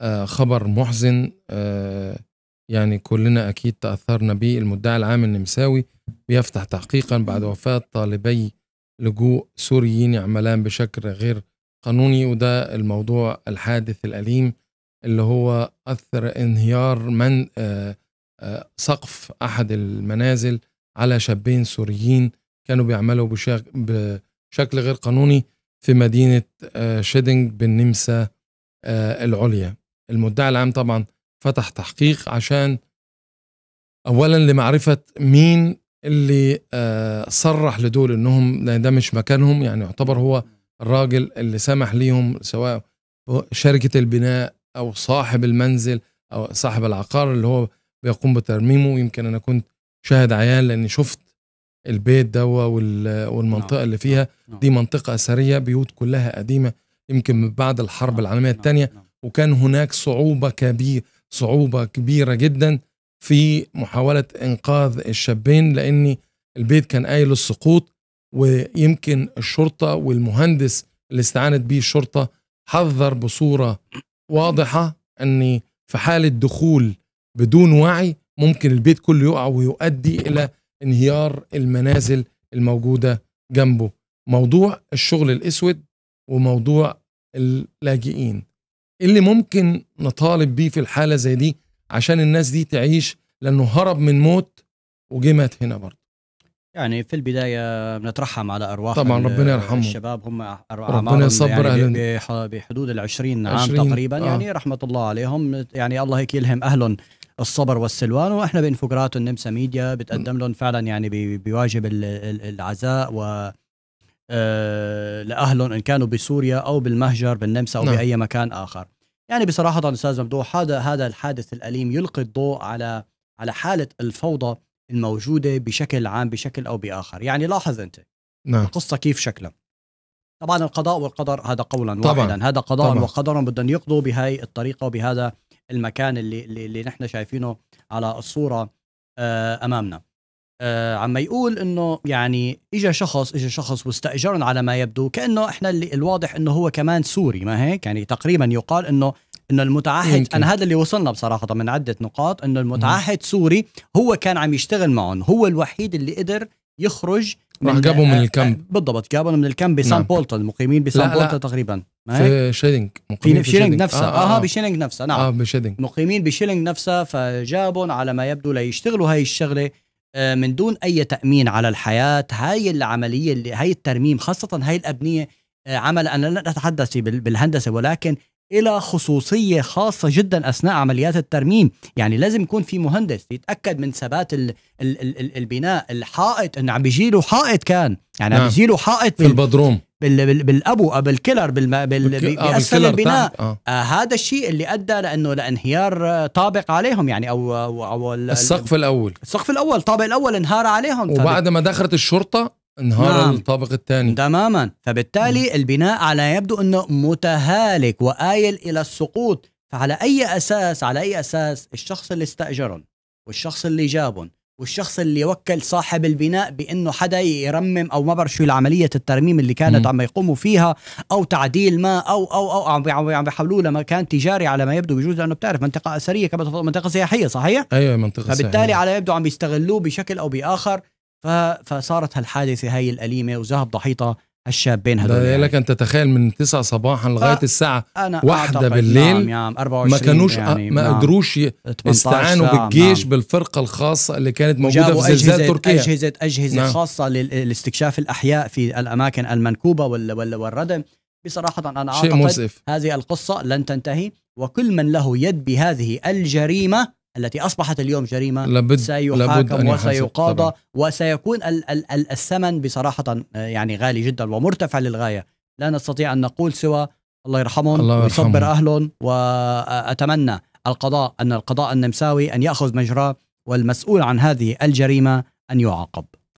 آه، خبر محزن آه، يعني كلنا أكيد تأثرنا به المدعي العام النمساوي بيفتح تحقيقا بعد وفاة طالبي لجوء سوريين يعملان بشكل غير قانوني وده الموضوع الحادث الأليم اللي هو أثر انهيار من آه، سقف أحد المنازل على شابين سوريين كانوا بيعملوا بشكل غير قانوني في مدينة شيدنج بالنمسا العليا المدعي العام طبعا فتح تحقيق عشان اولا لمعرفه مين اللي آه، صرح لدول انهم ده مش مكانهم يعني يعتبر هو الراجل اللي سمح ليهم سواء شركه البناء او صاحب المنزل او صاحب العقار اللي هو بيقوم بترميمه يمكن انا كنت شاهد عيان لاني شفت البيت دوا والمنطقه اللي فيها نعم، نعم، دي نعم. منطقه اثريه بيوت كلها قديمه يمكن بعد الحرب العالميه الثانيه وكان هناك صعوبة كبيرة صعوبة كبيرة جدا في محاولة إنقاذ الشابين لأن البيت كان قايل السقوط ويمكن الشرطة والمهندس اللي استعانت به الشرطة حذر بصورة واضحة أن في حالة دخول بدون وعي ممكن البيت كله يقع ويؤدي إلى انهيار المنازل الموجودة جنبه موضوع الشغل الأسود وموضوع اللاجئين اللي ممكن نطالب بيه في الحالة زي دي عشان الناس دي تعيش لأنه هرب من موت وجمت مات هنا برضه يعني في البداية بنترحم على أرواح طبعا ربنا يرحمه الشباب هم ربنا يصبر يعني بحدود العشرين عام تقريبا آه. يعني رحمة الله عليهم يعني الله هيك يلهم أهلهم الصبر والسلوان واحنا بانفجرات النمسا ميديا بتقدم لهم فعلا يعني بواجب العزاء و آه، لاهلهم ان كانوا بسوريا او بالمهجر بالنمسا او نعم. باي مكان اخر يعني بصراحه استاذ ممدوح هذا هذا الحادث الاليم يلقي الضوء على على حاله الفوضى الموجوده بشكل عام بشكل او باخر يعني لاحظ انت نعم. القصه كيف شكلها طبعا القضاء والقدر هذا قولا طبعا. واحدا هذا قضاء طبعا. وقدر بدهم يقضوا بهاي الطريقه وبهذا المكان اللي اللي, اللي نحن شايفينه على الصوره آه، امامنا آه عم يقول انه يعني اجى شخص اجى شخص واستاجرهم على ما يبدو كانه احنا اللي الواضح انه هو كمان سوري ما هيك يعني تقريبا يقال انه انه المتعهد انا هذا اللي وصلنا بصراحه من عده نقاط انه المتعهد مم. سوري هو كان عم يشتغل معهم هو الوحيد اللي قدر يخرج راح جابهم من آه، الكامب آه، بالضبط جابهم من الكامب بسان نعم. بولتون مقيمين بسان بولتون تقريبا في شيلينج في, في شيلينج نفسها اه, آه, آه بشيلينج نفسها نعم اه بشيلينج مقيمين بشيلينج نفسها فجابهم على ما يبدو ليشتغلوا هاي الشغله آه، من دون اي تامين على الحياه هاي العمليه اللي هاي الترميم خاصه هاي الابنيه آه، عمل انا لا اتحدث بالهندسه ولكن الى خصوصيه خاصه جدا اثناء عمليات الترميم يعني لازم يكون في مهندس يتاكد من ثبات البناء الحائط انه عم بيجي له حائط كان يعني نعم. عم بيجي له حائط في البدروم بال بالابو آه، بالكلر بال بال آه بيأثر آه البناء آه. آه هذا الشيء اللي ادى لانه لانهيار آه، طابق عليهم يعني او او, أو السقف الاول السقف الاول الطابق الاول انهار عليهم وبعد ما دخلت الشرطه انهار نعم. الطابق الثاني تماما فبالتالي م. البناء على يبدو انه متهالك وآيل الى السقوط فعلى اي اساس على اي اساس الشخص اللي استاجرهم والشخص اللي جابهم والشخص اللي وكل صاحب البناء بانه حدا يرمم او ما بعرف شو العمليه الترميم اللي كانت عم يقوموا فيها او تعديل ما او او او عم عم بيحولوه لمكان تجاري على ما يبدو بجوز لانه بتعرف منطقه اثريه كما منطقه سياحيه صحيح؟ ايوه منطقه سياحيه فبالتالي صحيح. على يبدو عم يستغلوه بشكل او باخر فصارت هالحادثه هاي الاليمه وذهب ضحيتها الشابين هذول يعني. لك ان تتخيل من 9 صباحا لغايه آه، الساعه أنا واحدة نعم، بالليل نعم 24 ما كانوش يعني ما نعم. قدروش يستعانوا بالجيش نعم. بالفرقه الخاصه اللي كانت موجوده في زلزال تركيا اجهزه اجهزه نعم. خاصه لاستكشاف الاحياء في الاماكن المنكوبه ولا ولا والردم بصراحه انا اعتقد شيء هذه القصه لن تنتهي وكل من له يد بهذه الجريمه التي أصبحت اليوم جريمة لابد سيحاكم لابد وسيقاضى طبعا. وسيكون ال ال ال الثمن بصراحة يعني غالي جدا ومرتفع للغاية لا نستطيع أن نقول سوى الله يرحمهم الله ويصبر أهلهم وأتمنى القضاء أن القضاء النمساوي أن يأخذ مجراه والمسؤول عن هذه الجريمة أن يعاقب